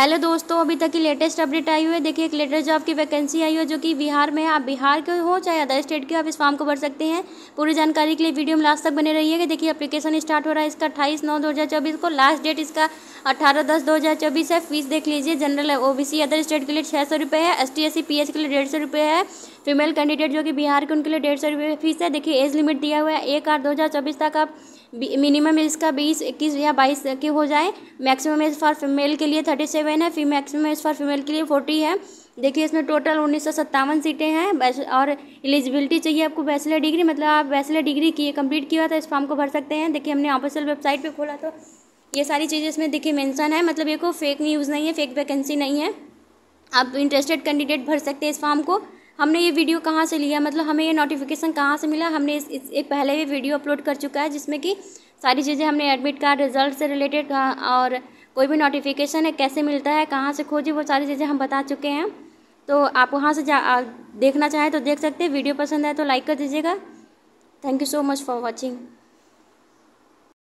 hello दोस्तों अभी तक की लेटेस्ट अपडेट आई हुई है देखिए एक लेटर जॉब की वैकेंसी आई हुई है जो कि बिहार में है आप बिहार के हो चाहे अदर स्टेट के आप इस फॉर्म को भर सकते हैं पूरी जानकारी के लिए वीडियो में लास्ट तक बने कि देखिए एप्लीकेशन स्टार्ट हो रहा है इसका अट्ठाईस नौ दो को लास्ट डेट इसका अठारह दस दो हज़ार चौबीस है फीस देख लीजिए general O OBC other state के लिए छः सौ रुपये है S T S C P के लिए डेढ़ सौ रुपये है फीमेल कैंडिडेट जो कि बिहार के उनके लिए डेढ़ सौ रुपये फीस है देखिए एज लिमिट दिया हुआ है एक आठ दो हज़ार चौबीस तक आप मिनिमम इसका बीस इक्कीस या बाईस के हो जाए मैक्सिमम एज फॉर फीमेल के लिए थर्टी सेवन सेवन है female maximum is for female के लिए फोर्टी है देखिए इसमें टोटल उन्नीस सौ सत्तावन सीटें हैं और एलिजिबिलिटी चाहिए आपको बैचलर डिग्री मतलब आप बैचलर डिग्री किए कंप्लीट किया था तो इस फॉर्म को भर सकते हैं देखिए हमने ऑफिशियल वेबसाइट पे खोला तो ये सारी चीज़ें इसमें देखिए मेंशन है मतलब ये को फेक न्यूज़ नहीं है फेक वैकेंसी नहीं है आप इंटरेस्टेड कैंडिडेट भर सकते हैं इस फॉर्म को हमने ये वीडियो कहाँ से लिया मतलब हमें ये नोटिफिकेशन कहाँ से मिला हमने इस, इस एक पहले भी वीडियो अपलोड कर चुका है जिसमें कि सारी चीज़ें हमने एडमिट कार्ड रिजल्ट से रिलेटेड हाँ, और कोई भी नोटिफिकेशन है कैसे मिलता है कहाँ से खोजें वो सारी चीज़ें हम बता चुके हैं तो आप वहाँ से जा देखना चाहें तो देख सकते हैं वीडियो पसंद आए तो लाइक कर दीजिएगा thank you so much for watching